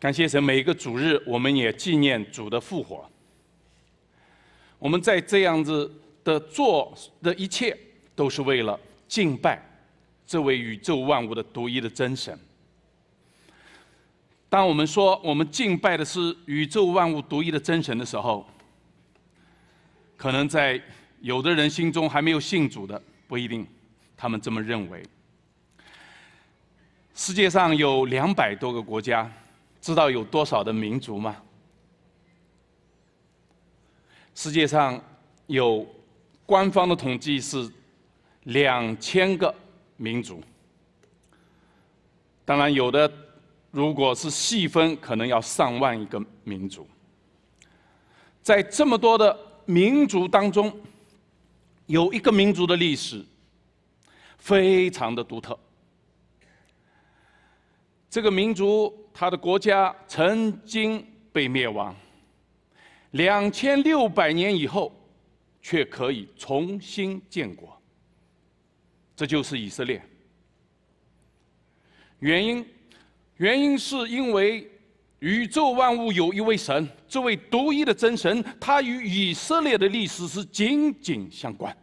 感谢神，每一个主日，我们也纪念主的复活。我们在这样子的做的一切，都是为了敬拜这位宇宙万物的独一的真神。当我们说我们敬拜的是宇宙万物独一的真神的时候，可能在有的人心中还没有信主的，不一定，他们这么认为。世界上有两百多个国家。知道有多少的民族吗？世界上有官方的统计是两千个民族，当然有的，如果是细分，可能要上万一个民族。在这么多的民族当中，有一个民族的历史非常的独特。这个民族，他的国家曾经被灭亡，两千六百年以后，却可以重新建国。这就是以色列。原因，原因是因为宇宙万物有一位神，这位独一的真神，他与以色列的历史是紧紧相关。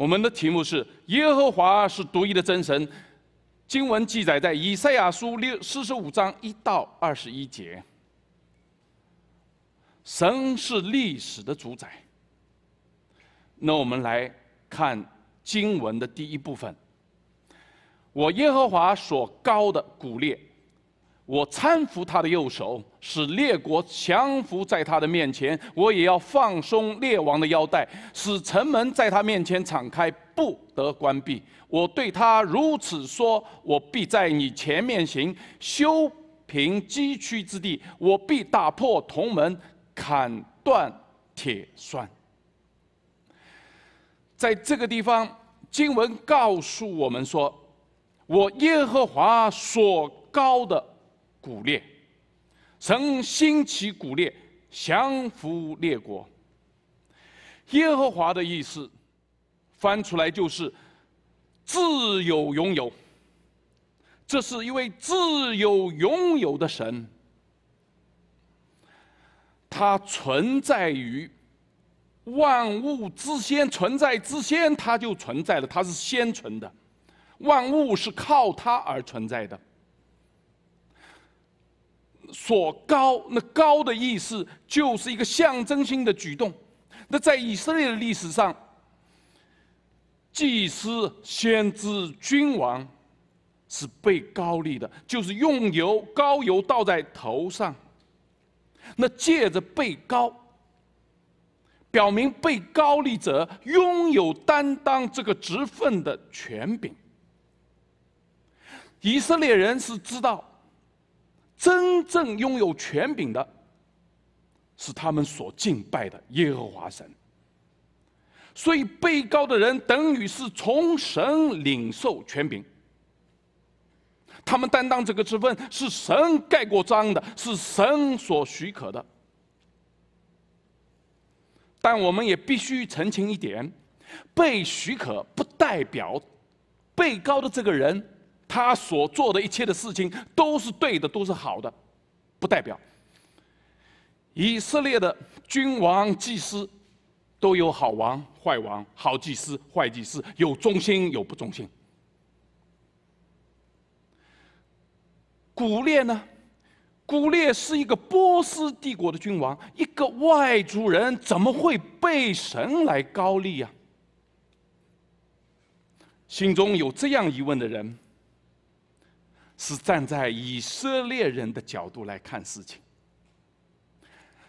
我们的题目是：耶和华是独一的真神。经文记载在以赛亚书六四十五章一到二十一节。神是历史的主宰。那我们来看经文的第一部分：我耶和华所高的古列。我搀扶他的右手，使列国降服在他的面前。我也要放松列王的腰带，使城门在他面前敞开，不得关闭。我对他如此说：我必在你前面行，修平崎岖之地。我必打破铜门，砍断铁栓。在这个地方，经文告诉我们说：我耶和华所高的。古列，曾兴起古列，降服列国。耶和华的意思，翻出来就是自有拥有。这是一位自有拥有的神，他存在于万物之先，存在之先他就存在了，他是先存的，万物是靠他而存在的。所高那高的意思就是一个象征性的举动。那在以色列的历史上，祭司、先知、君王，是被高立的，就是用油高油倒在头上。那借着被高，表明被高立者拥有担当这个职分的权柄。以色列人是知道。真正拥有权柄的，是他们所敬拜的耶和华神。所以，被告的人等于是从神领受权柄，他们担当这个职分是神盖过章的，是神所许可的。但我们也必须澄清一点：被许可不代表被告的这个人。他所做的一切的事情都是对的，都是好的，不代表以色列的君王祭司都有好王坏王，好祭司坏祭司，有忠心有不忠心。古列呢？古列是一个波斯帝国的君王，一个外族人，怎么会被神来高利呀？心中有这样疑问的人。是站在以色列人的角度来看事情，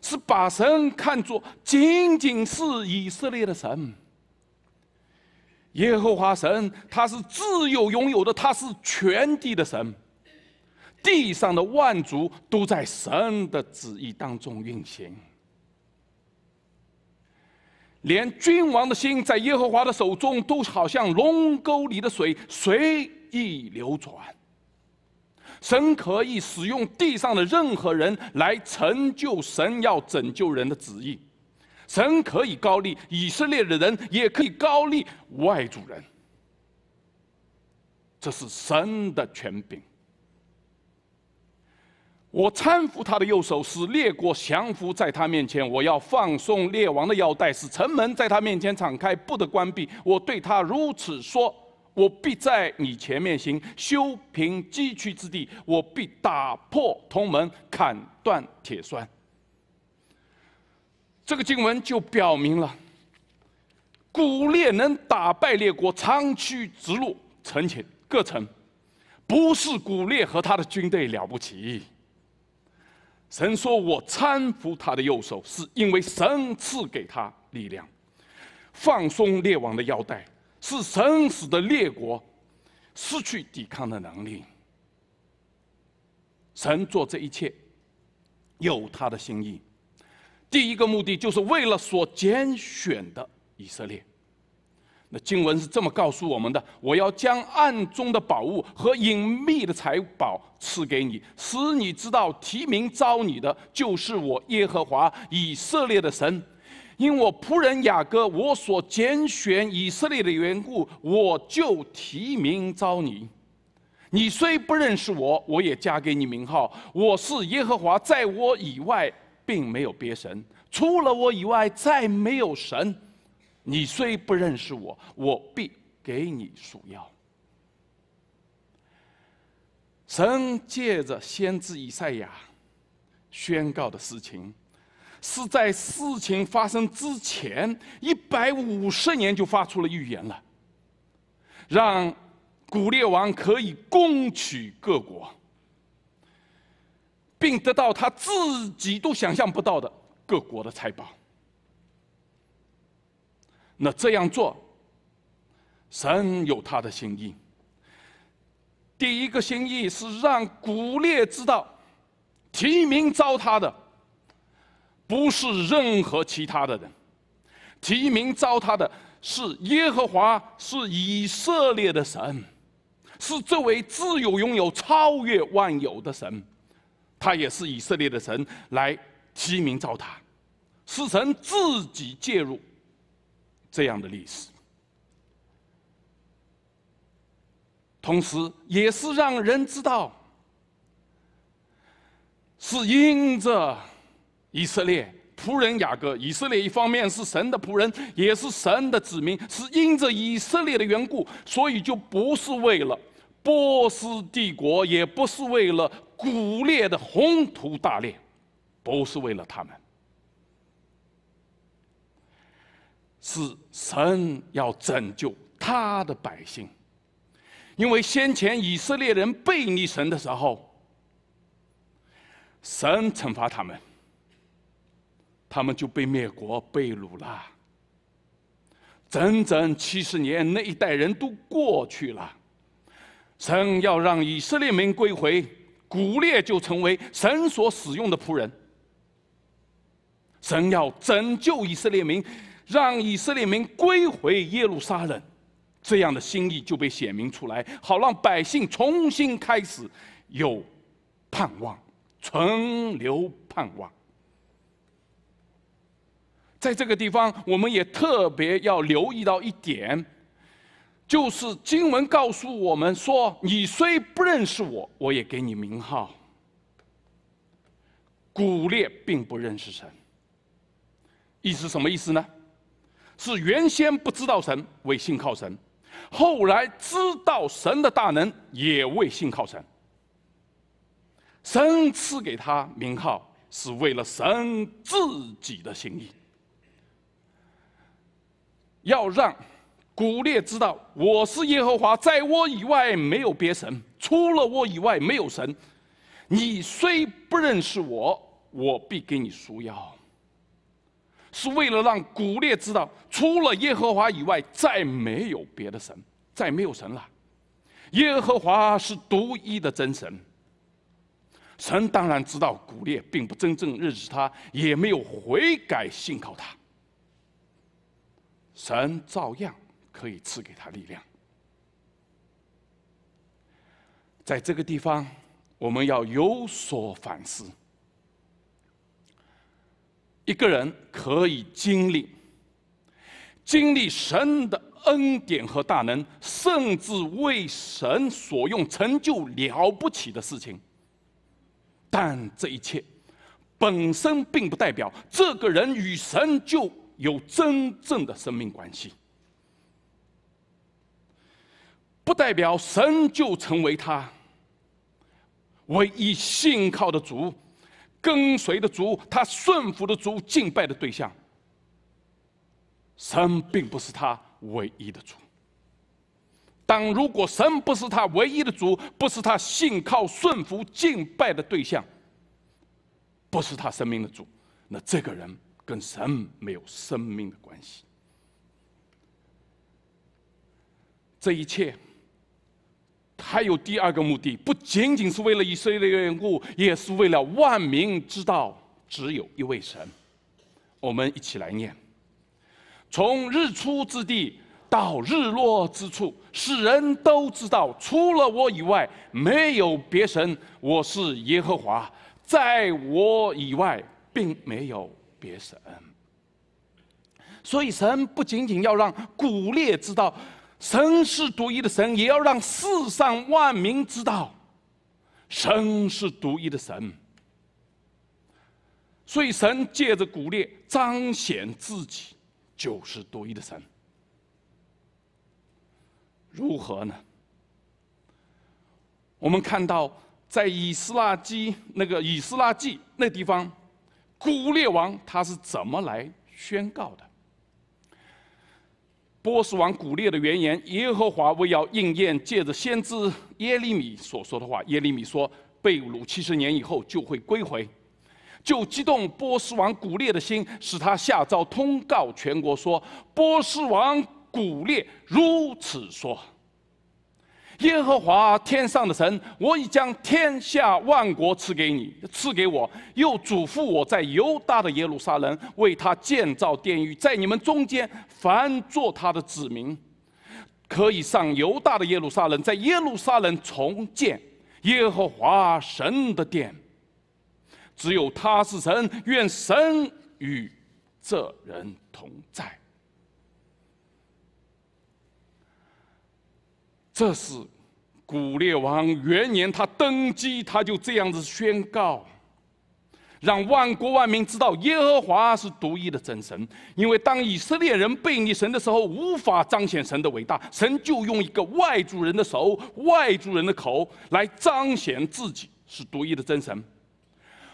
是把神看作仅仅是以色列的神。耶和华神，他是自有拥有的，他是全地的神，地上的万族都在神的旨意当中运行，连君王的心在耶和华的手中，都好像龙沟里的水随意流转。神可以使用地上的任何人来成就神要拯救人的旨意，神可以高利以色列的人，也可以高利外族人。这是神的权柄。我搀扶他的右手，使列国降服在他面前；我要放松列王的腰带，使城门在他面前敞开，不得关闭。我对他如此说。我必在你前面行，修平积曲之地；我必打破铜门，砍断铁栓。这个经文就表明了，古列能打败列国，长驱直入，成秦，各成。不是古列和他的军队了不起。神说我搀扶他的右手，是因为神赐给他力量，放松列王的腰带。是神使的列国失去抵抗的能力。神做这一切有他的心意，第一个目的就是为了所拣选的以色列。那经文是这么告诉我们的：“我要将暗中的宝物和隐秘的财宝赐给你，使你知道提名召你的就是我耶和华以色列的神。”因我仆人雅各，我所拣选以色列的缘故，我就提名召你。你虽不认识我，我也加给你名号。我是耶和华，在我以外并没有别神，除了我以外再没有神。你虽不认识我，我必给你属要。神借着先知以赛亚宣告的事情。是在事情发生之前一百五十年就发出了预言了，让古列王可以攻取各国，并得到他自己都想象不到的各国的财宝。那这样做，神有他的心意。第一个心意是让古列知道，提名招他的。不是任何其他的人，提名召他的是耶和华，是以色列的神，是这位自有、拥有、超越万有的神，他也是以色列的神来提名召他，是神自己介入这样的历史，同时也是让人知道，是因着。以色列仆人雅各，以色列一方面是神的仆人，也是神的子民，是因着以色列的缘故，所以就不是为了波斯帝国，也不是为了古列的宏图大略，不是为了他们，是神要拯救他的百姓，因为先前以色列人背逆神的时候，神惩罚他们。他们就被灭国、被掳了。整整七十年，那一代人都过去了。神要让以色列民归回，古列就成为神所使用的仆人。神要拯救以色列民，让以色列民归回耶路撒冷，这样的心意就被显明出来，好让百姓重新开始有盼望，存留盼望。在这个地方，我们也特别要留意到一点，就是经文告诉我们说：“你虽不认识我，我也给你名号。”古列并不认识神，意思什么意思呢？是原先不知道神，为信靠神；后来知道神的大能，也为信靠神。神赐给他名号，是为了神自己的心意。要让古列知道，我是耶和华，在我以外没有别神，除了我以外没有神。你虽不认识我，我必给你赎药。是为了让古列知道，除了耶和华以外，再没有别的神，再没有神了。耶和华是独一的真神。神当然知道古列并不真正认识他，也没有悔改信靠他。神照样可以赐给他力量。在这个地方，我们要有所反思。一个人可以经历经历神的恩典和大能，甚至为神所用，成就了不起的事情。但这一切本身并不代表这个人与神就。有真正的生命关系，不代表神就成为他唯一信靠的主、跟随的主、他顺服的主、敬拜的对象。神并不是他唯一的主。当如果神不是他唯一的主，不是他信靠、顺服、敬拜的对象，不是他生命的主，那这个人。跟神没有生命的关系，这一切还有第二个目的，不仅仅是为了以色列的缘故，也是为了万民知道只有一位神。我们一起来念：从日出之地到日落之处，世人都知道，除了我以外没有别神，我是耶和华，在我以外并没有。别神，所以神不仅仅要让古列知道神是独一的神，也要让世上万民知道神是独一的神。所以神借着古列彰显自己就是独一的神。如何呢？我们看到在以斯拉基那个以斯拉记那地方。古列王他是怎么来宣告的？波斯王古列的原言：“耶和华为要应验，借着先知耶利米所说的话。耶利米说，被掳七十年以后就会归回，就激动波斯王古列的心，使他下诏通告全国说：波斯王古列如此说。”耶和华天上的神，我已将天下万国赐给你，赐给我，又嘱咐我在犹大的耶路撒冷为他建造殿宇，在你们中间凡做他的子民，可以上犹大的耶路撒冷，在耶路撒冷重建耶和华神的殿，只有他是神，愿神与这人同在。这是古列王元年，他登基，他就这样子宣告，让万国万民知道耶和华是独一的真神。因为当以色列人背逆神的时候，无法彰显神的伟大，神就用一个外族人的手、外族人的口来彰显自己是独一的真神，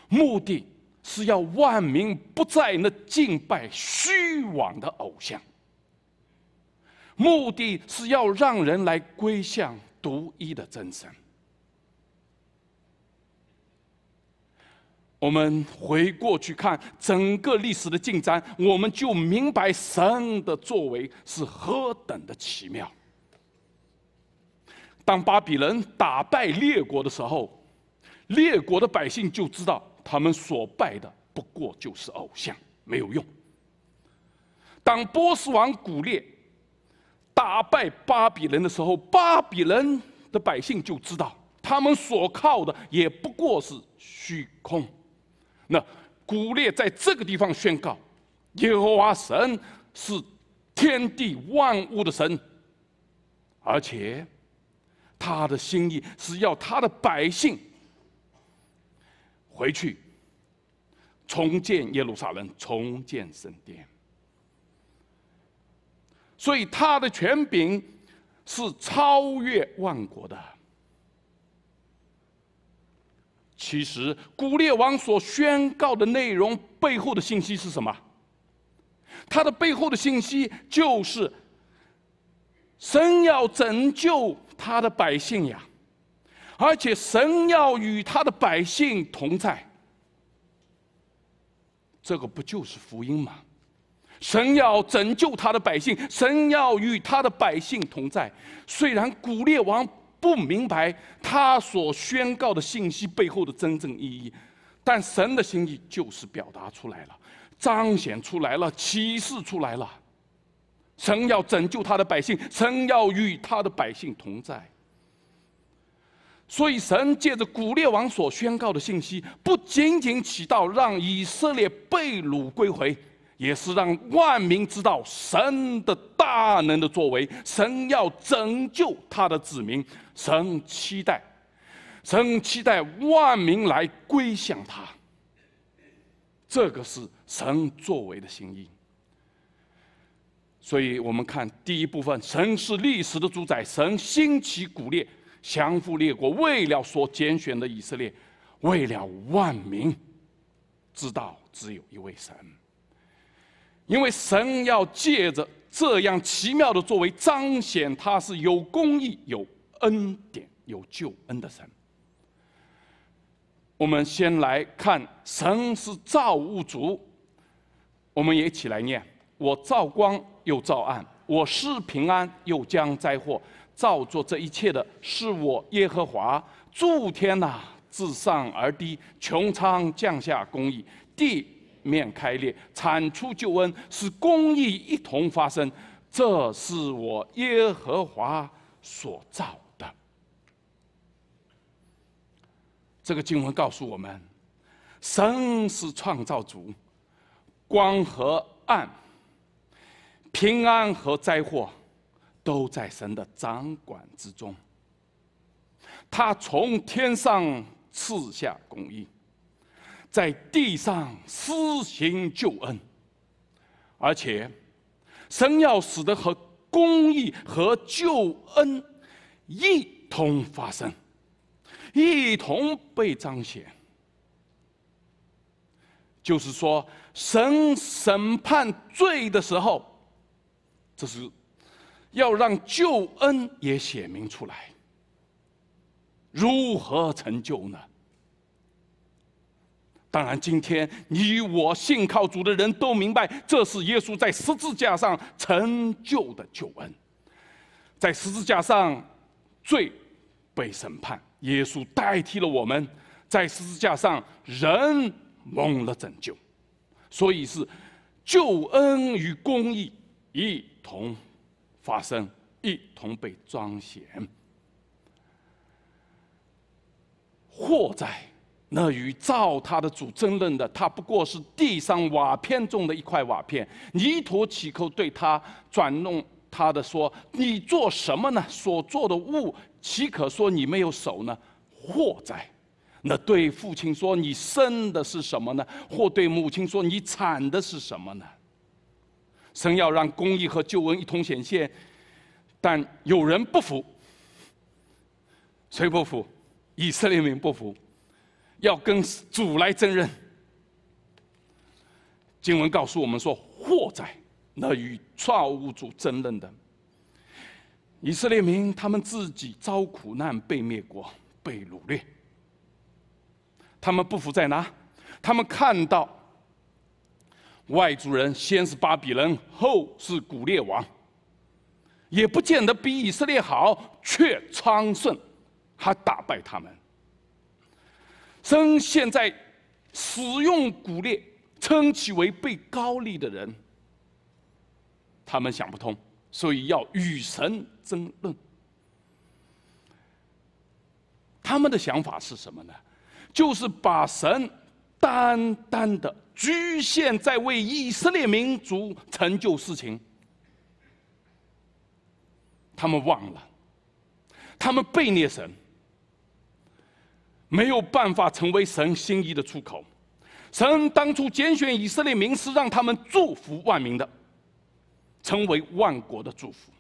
目的是要万民不再那敬拜虚妄的偶像。目的是要让人来归向独一的真神。我们回过去看整个历史的进展，我们就明白神的作为是何等的奇妙。当巴比伦打败列国的时候，列国的百姓就知道他们所拜的不过就是偶像，没有用。当波斯王古列。打败巴比伦的时候，巴比伦的百姓就知道，他们所靠的也不过是虚空。那古列在这个地方宣告：耶和华神是天地万物的神，而且他的心意是要他的百姓回去重建耶路撒冷，重建圣殿。所以他的权柄是超越万国的。其实古列王所宣告的内容背后的信息是什么？他的背后的信息就是神要拯救他的百姓呀，而且神要与他的百姓同在，这个不就是福音吗？神要拯救他的百姓，神要与他的百姓同在。虽然古列王不明白他所宣告的信息背后的真正意义，但神的心意就是表达出来了，彰显出来了，启示出来了。神要拯救他的百姓，神要与他的百姓同在。所以，神借着古列王所宣告的信息，不仅仅起到让以色列被掳归回。也是让万民知道神的大能的作为，神要拯救他的子民，神期待，神期待万民来归向他。这个是神作为的心意。所以我们看第一部分，神是历史的主宰，神兴起鼓烈，降服列国，为了所拣选的以色列，为了万民，知道只有一位神。因为神要借着这样奇妙的作为，彰显他是有公义、有恩典、有救恩的神。我们先来看，神是造物主，我们也一起来念：我造光又造暗，我施平安又将灾祸。造作这一切的是我耶和华，诸天呐，自上而低，穹苍降下公义，地。面开裂，产出救恩，使公义一同发生，这是我耶和华所造的。这个经文告诉我们，神是创造主，光和暗，平安和灾祸，都在神的掌管之中。他从天上赐下公义。在地上施行救恩，而且神要使得和公义和救恩一同发生，一同被彰显。就是说，神审判罪的时候，这是要让救恩也显明出来。如何成就呢？当然，今天你我信靠主的人都明白，这是耶稣在十字架上成就的救恩。在十字架上，罪被审判，耶稣代替了我们，在十字架上人蒙了拯救，所以是救恩与公义一同发生，一同被彰显。或在。那与造他的主争论的，他不过是地上瓦片中的一块瓦片。泥土起扣对他转弄他的说：“你做什么呢？所做的物岂可说你没有手呢？”祸哉？那对父亲说：“你生的是什么呢？”或对母亲说：“你产的是什么呢？”神要让公义和救恩一同显现，但有人不服。谁不服？以色列民不服。要跟主来争论。经文告诉我们说：“祸在那与造物主争论的以色列民，他们自己遭苦难、被灭国、被掳掠。他们不服在哪？他们看到外族人，先是巴比伦，后是古列王，也不见得比以色列好，却昌盛，还打败他们。”神现在使用骨裂，称其为被高利的人，他们想不通，所以要与神争论。他们的想法是什么呢？就是把神单单的局限在为以色列民族成就事情。他们忘了，他们被逆神。没有办法成为神心意的出口。神当初拣选以色列民是让他们祝福万民的，成为万国的祝福，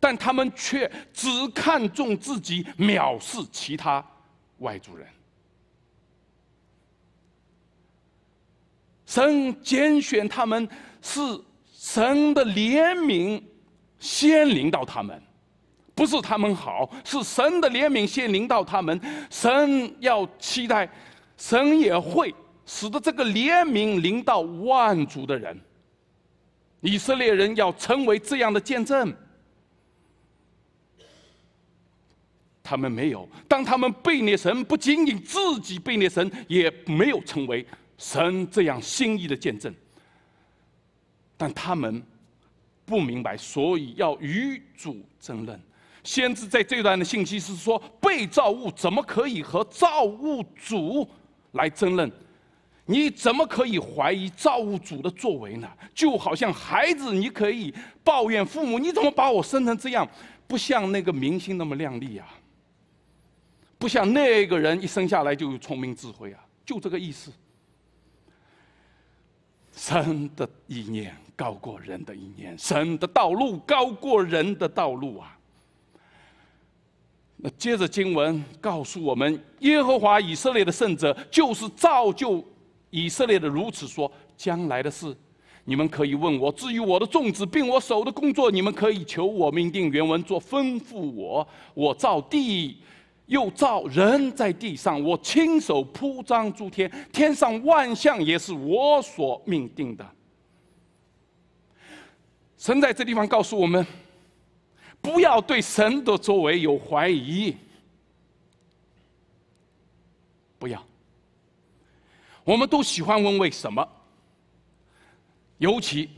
但他们却只看重自己，藐视其他外族人。神拣选他们是神的怜悯，先领到他们。不是他们好，是神的怜悯先临到他们。神要期待，神也会使得这个怜悯临到万族的人。以色列人要成为这样的见证，他们没有。当他们背离神，不仅仅自己背离神，也没有成为神这样心意的见证。但他们不明白，所以要与主争论。先知在这段的信息是说：被造物怎么可以和造物主来争论？你怎么可以怀疑造物主的作为呢？就好像孩子，你可以抱怨父母，你怎么把我生成这样，不像那个明星那么靓丽呀，不像那个人一生下来就有聪明智慧啊，就这个意思。神的意念高过人的意念，神的道路高过人的道路啊。那接着经文告诉我们，耶和华以色列的圣者就是造就以色列的，如此说将来的事，你们可以问我。至于我的种子并我手的工作，你们可以求我命定原文做吩咐我。我造地，又造人在地上，我亲手铺张诸天，天上万象也是我所命定的。神在这地方告诉我们。不要对神的作为有怀疑，不要。我们都喜欢问为什么，尤其，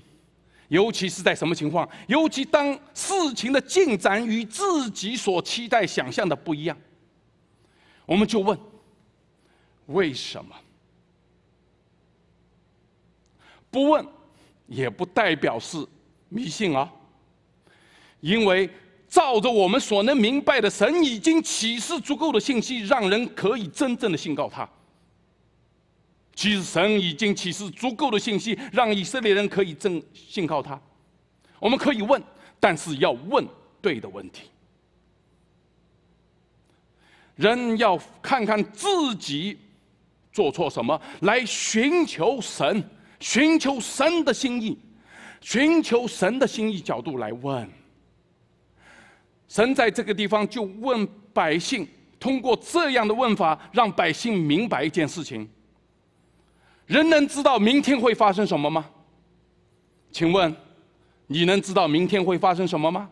尤其是在什么情况，尤其当事情的进展与自己所期待、想象的不一样，我们就问为什么。不问，也不代表是迷信啊。因为照着我们所能明白的，神已经启示足够的信息，让人可以真正的信靠他。其实神已经启示足够的信息，让以色列人可以真信靠他。我们可以问，但是要问对的问题。人要看看自己做错什么，来寻求神，寻求神的心意，寻求神的心意角度来问。神在这个地方就问百姓，通过这样的问法，让百姓明白一件事情：人能知道明天会发生什么吗？请问，你能知道明天会发生什么吗？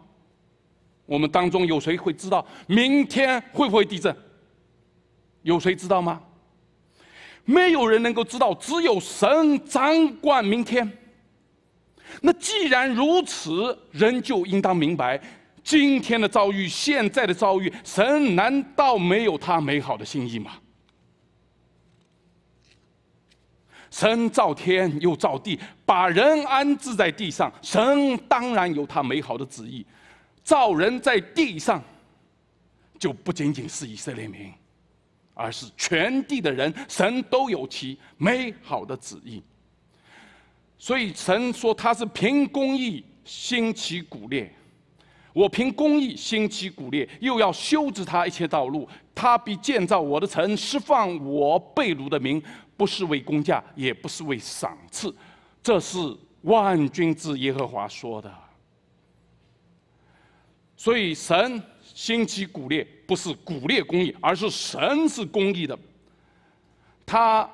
我们当中有谁会知道明天会不会地震？有谁知道吗？没有人能够知道，只有神掌管明天。那既然如此，人就应当明白。今天的遭遇，现在的遭遇，神难道没有他美好的心意吗？神造天又造地，把人安置在地上，神当然有他美好的旨意。造人在地上，就不仅仅是以色列民，而是全地的人，神都有其美好的旨意。所以神说他是凭公义兴起古列。我凭公义兴起古列，又要修治他一切道路。他必建造我的城，释放我被掳的民，不是为公价，也不是为赏赐。这是万军之耶和华说的。所以神兴起古列，不是古列公义，而是神是公义的。他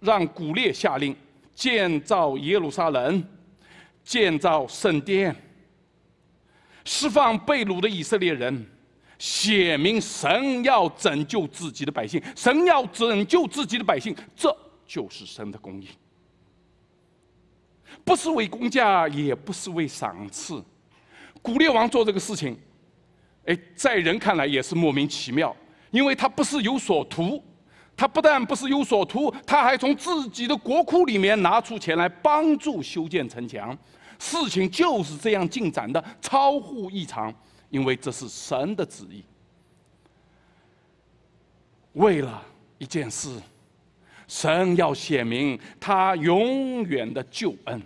让古列下令建造耶路撒冷，建造圣殿。释放被掳的以色列人，写明神要拯救自己的百姓，神要拯救自己的百姓，这就是神的公义，不是为公价，也不是为赏赐。古列王做这个事情，哎，在人看来也是莫名其妙，因为他不是有所图，他不但不是有所图，他还从自己的国库里面拿出钱来帮助修建城墙。事情就是这样进展的，超乎异常，因为这是神的旨意。为了一件事，神要显明他永远的救恩。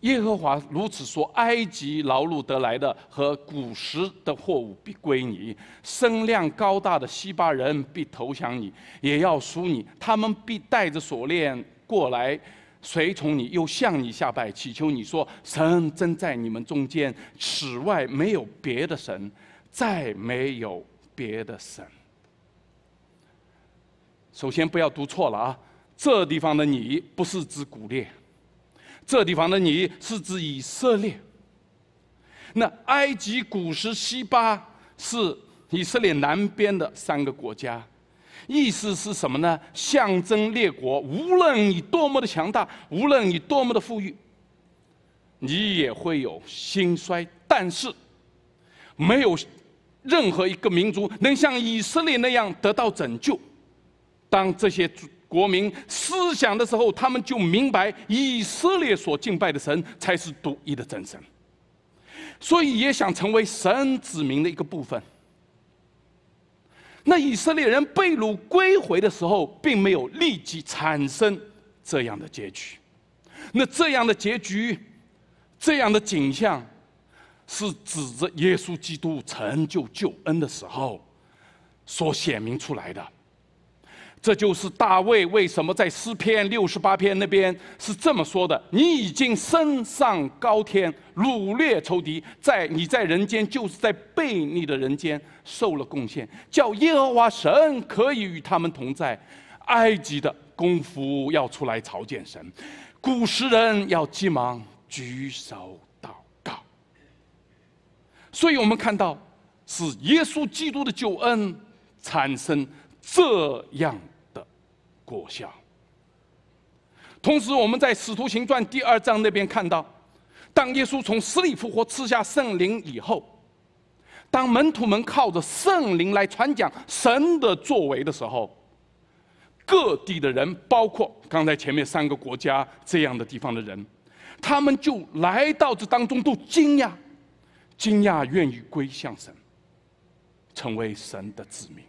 耶和华如此说：埃及劳碌得来的和古时的货物必归你，身量高大的希巴人必投降你，也要赎你。他们必带着锁链。过来，随从你，又向你下拜，祈求你说：“神真在你们中间，此外没有别的神，再没有别的神。”首先，不要读错了啊！这地方的你不是指古列，这地方的你是指以色列。那埃及、古时西巴是以色列南边的三个国家。意思是什么呢？象征列国，无论你多么的强大，无论你多么的富裕，你也会有兴衰。但是，没有任何一个民族能像以色列那样得到拯救。当这些国民思想的时候，他们就明白以色列所敬拜的神才是独一的真神，所以也想成为神子民的一个部分。那以色列人被掳归回的时候，并没有立即产生这样的结局。那这样的结局，这样的景象，是指着耶稣基督成就救恩的时候所显明出来的。这就是大卫为什么在诗篇六十八篇那边是这么说的：你已经升上高天，掳掠仇敌，在你在人间就是在悖逆的人间受了贡献，叫耶和华神可以与他们同在。埃及的功夫要出来朝见神，古时人要急忙举手祷告。所以我们看到，是耶稣基督的救恩产生这样。过效。同时，我们在《使徒行传》第二章那边看到，当耶稣从死里复活，赐下圣灵以后，当门徒们靠着圣灵来传讲神的作为的时候，各地的人，包括刚才前面三个国家这样的地方的人，他们就来到这当中，都惊讶，惊讶，愿意归向神，成为神的子民。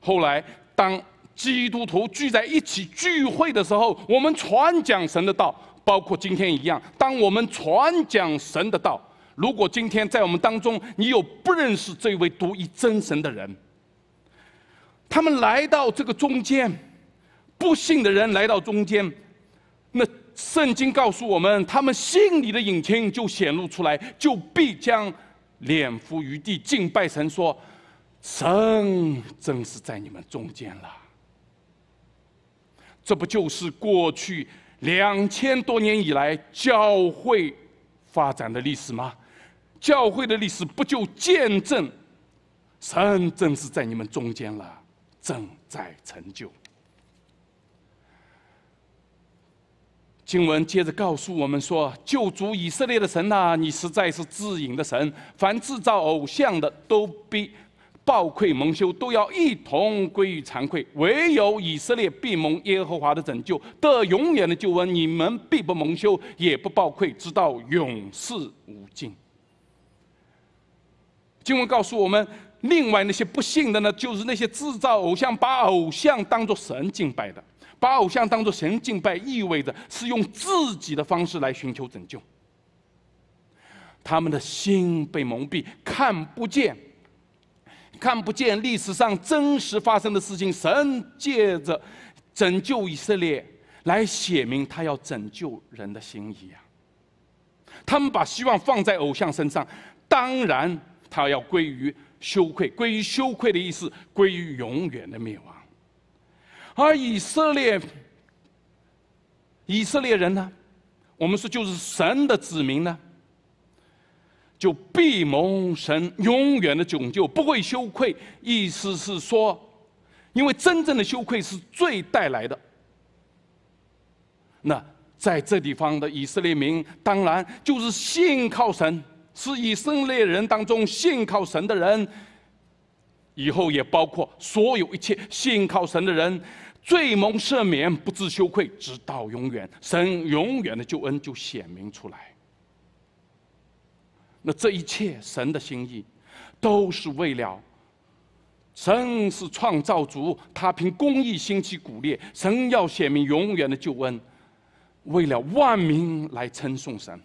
后来，当基督徒聚在一起聚会的时候，我们传讲神的道，包括今天一样。当我们传讲神的道，如果今天在我们当中，你有不认识这位独一真神的人，他们来到这个中间，不幸的人来到中间，那圣经告诉我们，他们心里的隐情就显露出来，就必将脸伏于地，敬拜神说。神真是在你们中间了，这不就是过去两千多年以来教会发展的历史吗？教会的历史不就见证神真是在你们中间了，正在成就。经文接着告诉我们说：“救主以色列的神呐，你实在是自隐的神，凡制造偶像的都必。”暴愧蒙羞都要一同归于惭愧，唯有以色列必蒙耶和华的拯救，得永远的救恩。你们必不蒙羞，也不暴愧，直到永世无尽。经文告诉我们，另外那些不幸的呢，就是那些制造偶像、把偶像当作神敬拜的。把偶像当作神敬拜，意味着是用自己的方式来寻求拯救。他们的心被蒙蔽，看不见。看不见历史上真实发生的事情，神借着拯救以色列来写明他要拯救人的心意啊。他们把希望放在偶像身上，当然他要归于羞愧，归于羞愧的意思，归于永远的灭亡。而以色列以色列人呢，我们说就是神的子民呢。就必蒙神永远的拯救，不会羞愧。意思是说，因为真正的羞愧是罪带来的。那在这地方的以色列民，当然就是信靠神，是以色列人当中信靠神的人。以后也包括所有一切信靠神的人，必蒙赦免，不至羞愧，直到永远。神永远的救恩就显明出来。那这一切，神的心意都是为了。神是创造主，他凭公义兴起鼓励，神要显明永远的救恩，为了万民来称颂神。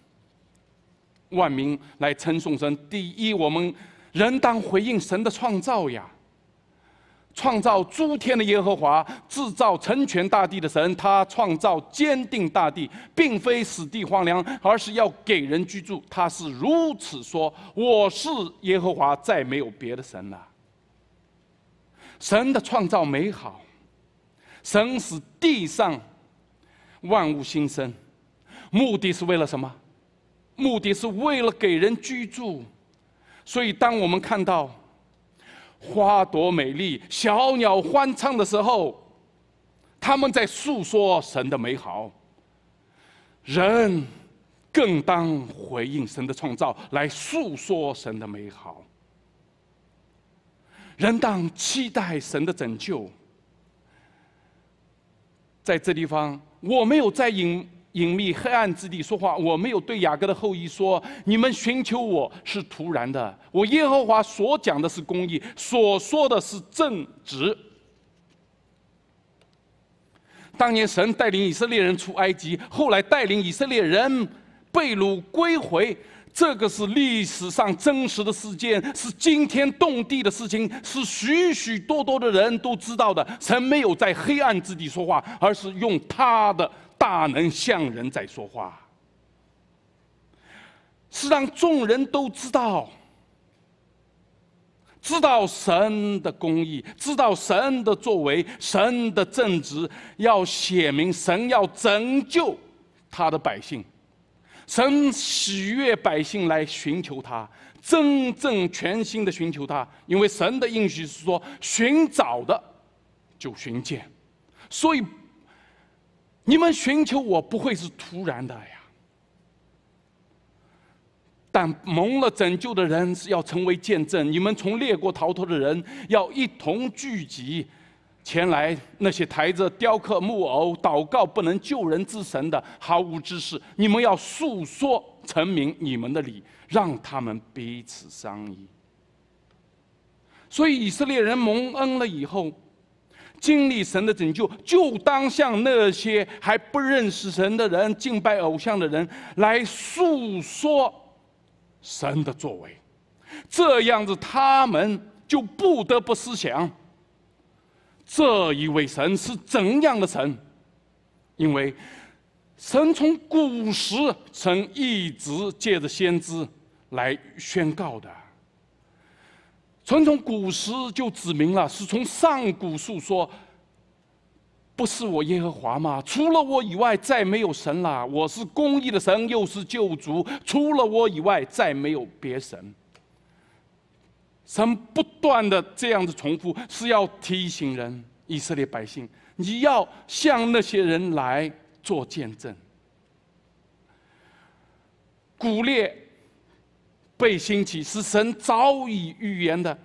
万民来称颂神，第一，我们人当回应神的创造呀。创造诸天的耶和华，制造成全大地的神，他创造坚定大地，并非死地荒凉，而是要给人居住。他是如此说：“我是耶和华，再没有别的神了。”神的创造美好，神使地上万物新生，目的是为了什么？目的是为了给人居住。所以，当我们看到。花朵美丽，小鸟欢唱的时候，他们在诉说神的美好。人更当回应神的创造，来诉说神的美好。人当期待神的拯救。在这地方，我没有在引。隐秘黑暗之地说话，我没有对雅各的后裔说：“你们寻求我是徒然的。”我耶和华所讲的是公义，所说的是正直。当年神带领以色列人出埃及，后来带领以色列人被掳归回，这个是历史上真实的事件，是惊天动地的事情，是许许多多的人都知道的。神没有在黑暗之地说话，而是用他的。大能像人在说话，是让众人都知道，知道神的公义，知道神的作为，神的正直，要写明神要拯救他的百姓，神喜悦百姓来寻求他，真正全心的寻求他，因为神的应许是说，寻找的就寻见，所以。你们寻求我不会是突然的呀，但蒙了拯救的人是要成为见证；你们从列国逃脱的人要一同聚集前来。那些抬着雕刻木偶、祷告不能救人之神的毫无知识，你们要诉说成明你们的理，让他们彼此商议。所以以色列人蒙恩了以后。经历神的拯救，就当向那些还不认识神的人、敬拜偶像的人来诉说神的作为，这样子他们就不得不思想这一位神是怎样的神，因为神从古时曾一直借着先知来宣告的。纯从古时就指明了，是从上古述说，不是我耶和华吗？除了我以外，再没有神了。我是公义的神，又是救主。除了我以外，再没有别神。神不断的这样子重复，是要提醒人以色列百姓，你要向那些人来做见证，鼓励。被兴起是神早已预言的，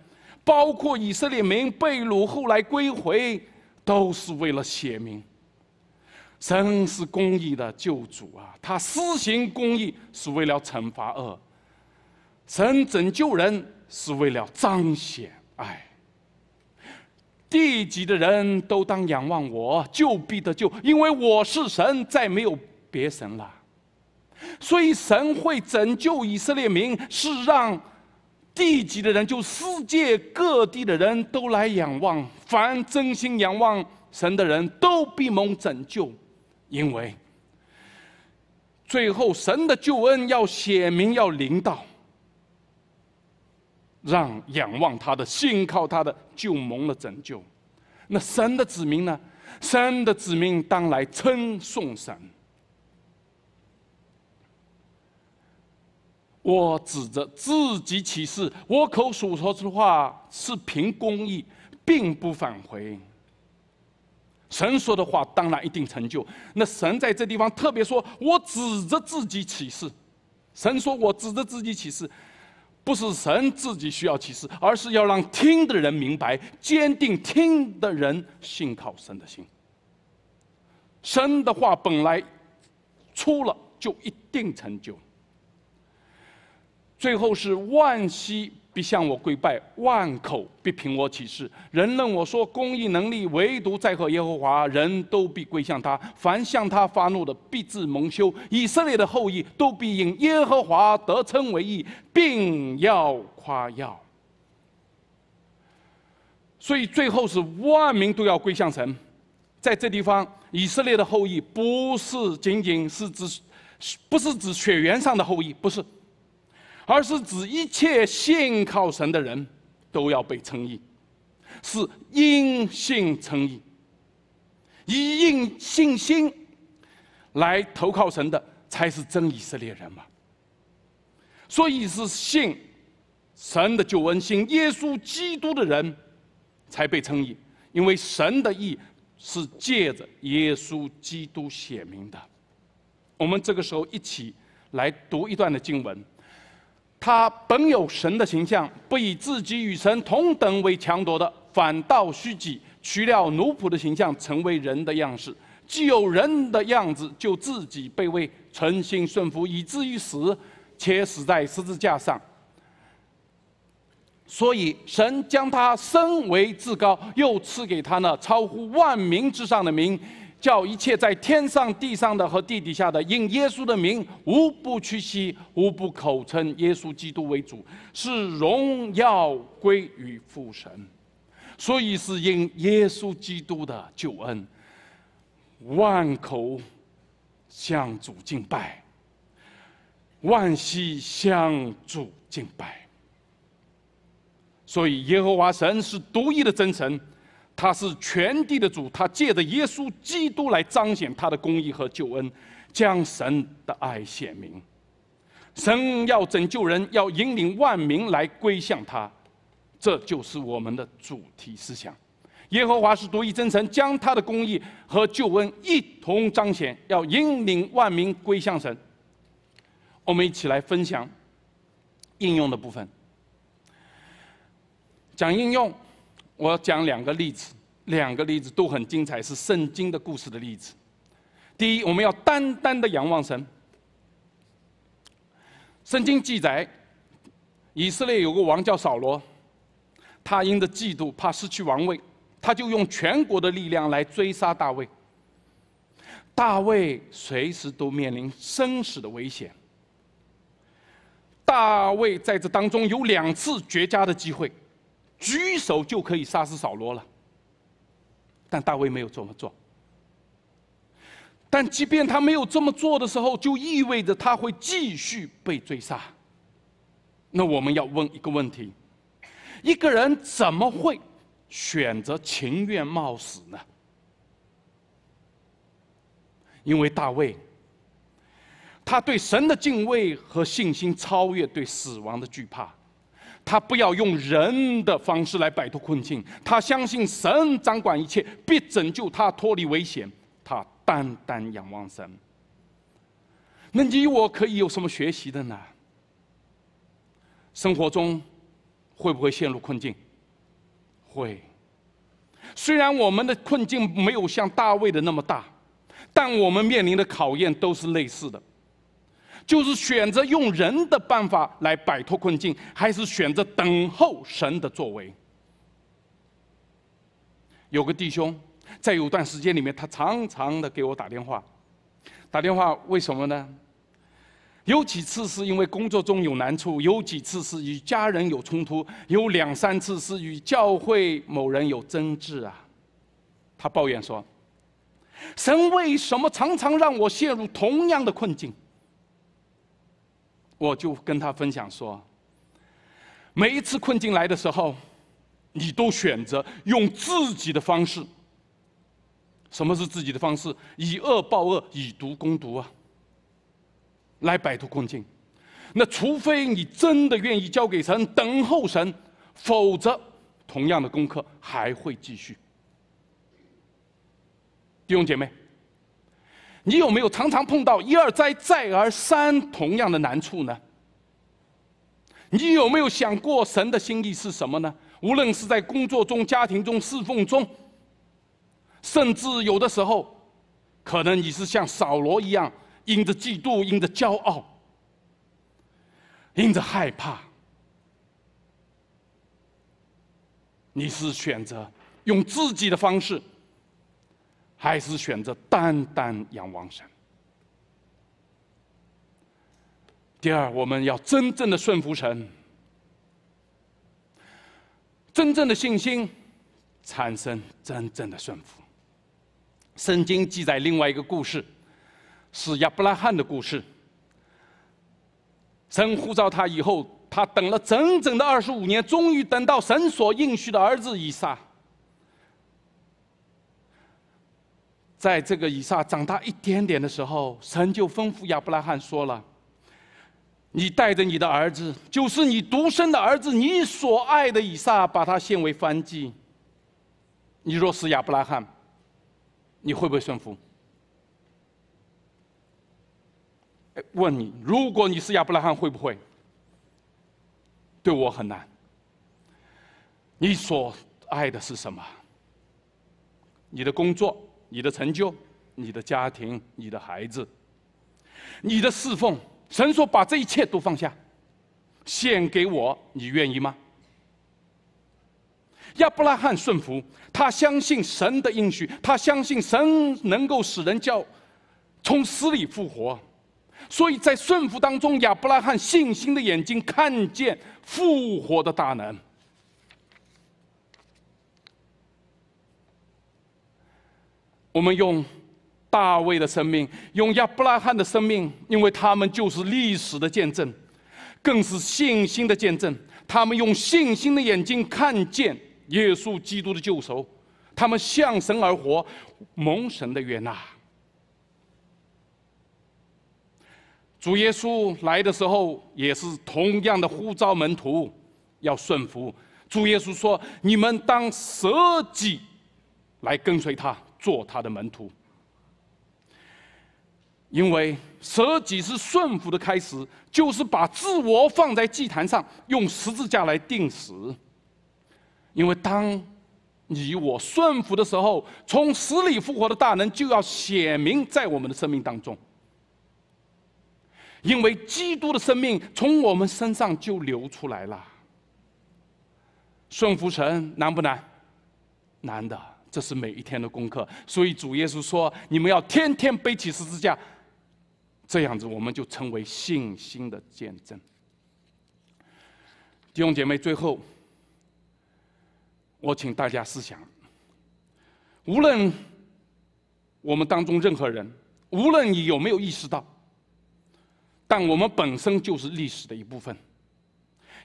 包括以色列民被掳后来归回，都是为了写明。神是公义的救主啊，他施行公义是为了惩罚恶，神拯救人是为了彰显爱。地级的人都当仰望我救必得救，因为我是神，再没有别神了。所以，神会拯救以色列民，是让地级的人，就世界各地的人都来仰望。凡真心仰望神的人都必蒙拯救，因为最后神的救恩要写明，要临到，让仰望他的、信靠他的，就蒙了拯救。那神的子民呢？神的子民当来称颂神。我指着自己启示，我口所说的话是凭公义，并不返回。神说的话当然一定成就。那神在这地方特别说：“我指着自己启示。”神说我指着自己启示，不是神自己需要启示，而是要让听的人明白，坚定听的人信靠神的心。神的话本来出了就一定成就。最后是万膝必向我跪拜，万口必凭我起誓。人论我说公义能力，唯独在和耶和华，人都必归向他。凡向他发怒的，必自蒙羞。以色列的后裔都必因耶和华得称为义，并要夸耀。所以最后是万民都要归向神。在这地方，以色列的后裔不是仅仅是指，不是指血缘上的后裔，不是。而是指一切信靠神的人，都要被称义，是因信称义，以因信心来投靠神的，才是真以色列人嘛。所以是信神的救恩、信耶稣基督的人，才被称义，因为神的义是借着耶稣基督显明的。我们这个时候一起来读一段的经文。他本有神的形象，不以自己与神同等为强夺的，反倒虚己，取了奴仆的形象，成为人的样式。既有人的样子，就自己卑微，存心顺服，以至于死，且死在十字架上。所以，神将他升为至高，又赐给他那超乎万民之上的名。叫一切在天上、地上的和地底下的，因耶稣的名，无不屈膝，无不口称耶稣基督为主，是荣耀归于父神。所以是因耶稣基督的救恩，万口向主敬拜，万膝向主敬拜。所以耶和华神是独一的真神。他是全地的主，他借着耶稣基督来彰显他的公义和救恩，将神的爱显明。神要拯救人，要引领万民来归向他，这就是我们的主题思想。耶和华是独一真神，将他的公义和救恩一同彰显，要引领万民归向神。我们一起来分享应用的部分，讲应用。我要讲两个例子，两个例子都很精彩，是圣经的故事的例子。第一，我们要单单的仰望神。圣经记载，以色列有个王叫扫罗，他因着嫉妒，怕失去王位，他就用全国的力量来追杀大卫。大卫随时都面临生死的危险。大卫在这当中有两次绝佳的机会。举手就可以杀死扫罗了，但大卫没有这么做。但即便他没有这么做的时候，就意味着他会继续被追杀。那我们要问一个问题：一个人怎么会选择情愿冒死呢？因为大卫，他对神的敬畏和信心超越对死亡的惧怕。他不要用人的方式来摆脱困境，他相信神掌管一切，必拯救他脱离危险。他单单仰望神。那你我可以有什么学习的呢？生活中会不会陷入困境？会。虽然我们的困境没有像大卫的那么大，但我们面临的考验都是类似的。就是选择用人的办法来摆脱困境，还是选择等候神的作为？有个弟兄，在有段时间里面，他常常的给我打电话。打电话为什么呢？有几次是因为工作中有难处，有几次是与家人有冲突，有两三次是与教会某人有争执啊。他抱怨说：“神为什么常常让我陷入同样的困境？”我就跟他分享说：“每一次困境来的时候，你都选择用自己的方式。什么是自己的方式？以恶报恶，以毒攻毒啊，来摆脱困境。那除非你真的愿意交给神，等候神，否则同样的功课还会继续。”弟兄姐妹。你有没有常常碰到一而再再而三同样的难处呢？你有没有想过神的心意是什么呢？无论是在工作中、家庭中、侍奉中，甚至有的时候，可能你是像扫罗一样，因着嫉妒、因着骄傲、因着害怕，你是选择用自己的方式。还是选择单单仰望神。第二，我们要真正的顺服神，真正的信心产生真正的顺服。圣经记载另外一个故事，是亚伯拉罕的故事。神呼召他以后，他等了整整的二十五年，终于等到神所应许的儿子以撒。在这个以撒长大一点点的时候，神就吩咐亚伯拉罕说了：“你带着你的儿子，就是你独生的儿子，你所爱的以撒，把他献为燔祭。你若是亚伯拉罕，你会不会顺服？”问你，如果你是亚伯拉罕，会不会？对我很难。你所爱的是什么？你的工作？你的成就，你的家庭，你的孩子，你的侍奉，神说把这一切都放下，献给我，你愿意吗？亚伯拉罕顺服，他相信神的应许，他相信神能够使人叫从死里复活，所以在顺服当中，亚伯拉罕信心的眼睛看见复活的大能。我们用大卫的生命，用亚伯拉罕的生命，因为他们就是历史的见证，更是信心的见证。他们用信心的眼睛看见耶稣基督的救赎，他们向神而活，蒙神的悦纳。主耶稣来的时候，也是同样的呼召门徒要顺服。主耶稣说：“你们当舍己，来跟随他。”做他的门徒，因为舍己是顺服的开始，就是把自我放在祭坛上，用十字架来定死。因为当，你我顺服的时候，从死里复活的大能就要显明在我们的生命当中。因为基督的生命从我们身上就流出来了。顺服神难不难？难的。这是每一天的功课，所以主耶稣说：“你们要天天背起十字架，这样子我们就成为信心的见证。”弟兄姐妹，最后我请大家思想：无论我们当中任何人，无论你有没有意识到，但我们本身就是历史的一部分，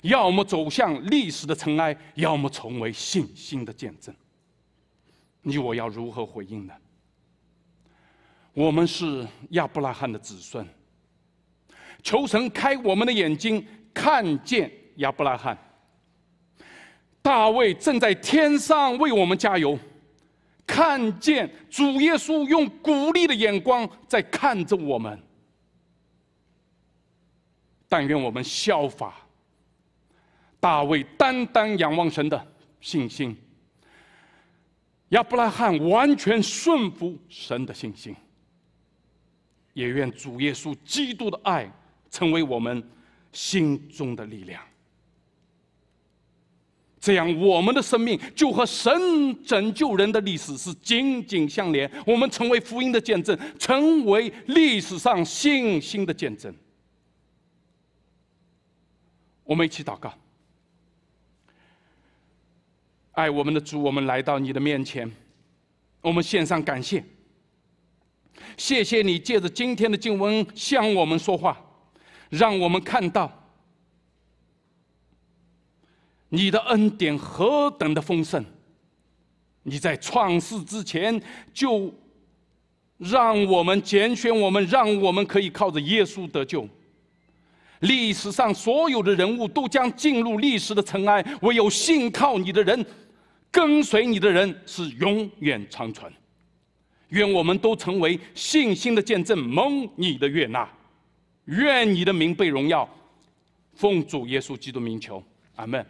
要么走向历史的尘埃，要么成为信心的见证。你我要如何回应呢？我们是亚伯拉罕的子孙，求神开我们的眼睛，看见亚伯拉罕。大卫正在天上为我们加油，看见主耶稣用鼓励的眼光在看着我们。但愿我们效法大卫单单仰望神的信心。亚伯拉罕完全顺服神的信心，也愿主耶稣基督的爱成为我们心中的力量。这样，我们的生命就和神拯救人的历史是紧紧相连。我们成为福音的见证，成为历史上信心的见证。我们一起祷告。爱我们的主，我们来到你的面前，我们献上感谢。谢谢你借着今天的经文向我们说话，让我们看到你的恩典何等的丰盛。你在创世之前就让我们拣选我们，让我们可以靠着耶稣得救。历史上所有的人物都将进入历史的尘埃，唯有信靠你的人。跟随你的人是永远长存，愿我们都成为信心的见证，蒙你的悦纳，愿你的名被荣耀，奉主耶稣基督名求，阿门。